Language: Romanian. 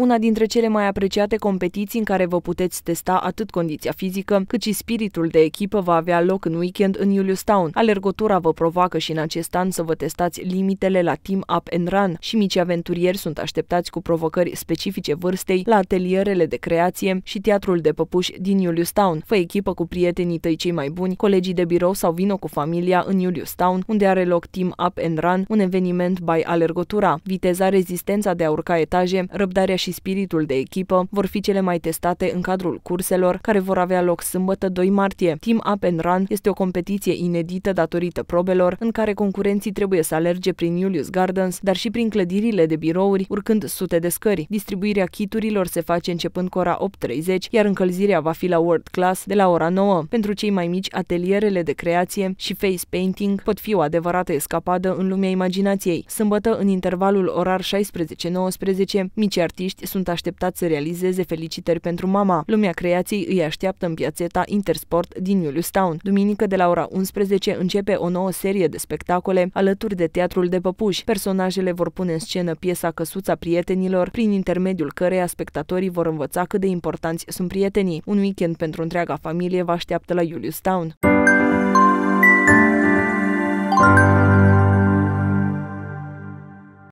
una dintre cele mai apreciate competiții în care vă puteți testa atât condiția fizică, cât și spiritul de echipă va avea loc în weekend în Town. Alergătura vă provoacă și în acest an să vă testați limitele la Team Up and Run și mici aventurieri sunt așteptați cu provocări specifice vârstei la atelierele de creație și teatrul de păpuși din Town. Fă echipă cu prietenii tăi cei mai buni, colegii de birou sau vino cu familia în Town, unde are loc Team Up and Run, un eveniment by alergătura. Viteza, rezistența de a urca etaje, răbdarea și și spiritul de echipă vor fi cele mai testate în cadrul curselor care vor avea loc sâmbătă 2 martie. Team Up and Run este o competiție inedită datorită probelor în care concurenții trebuie să alerge prin Julius Gardens, dar și prin clădirile de birouri, urcând sute de scări. Distribuirea chiturilor se face începând cu ora 8.30, iar încălzirea va fi la World Class de la ora 9. Pentru cei mai mici, atelierele de creație și face painting pot fi o adevărată escapadă în lumea imaginației. Sâmbătă, în intervalul orar 16-19, mici artiști artiști sunt așteptați să realizeze felicitări pentru mama. Lumea creației îi așteaptă în piațeta Intersport din Town. Duminică de la ora 11 începe o nouă serie de spectacole alături de Teatrul de Păpuși. Personajele vor pune în scenă piesa Căsuța prietenilor, prin intermediul căreia spectatorii vor învăța cât de importanți sunt prietenii. Un weekend pentru întreaga familie vă așteaptă la Town.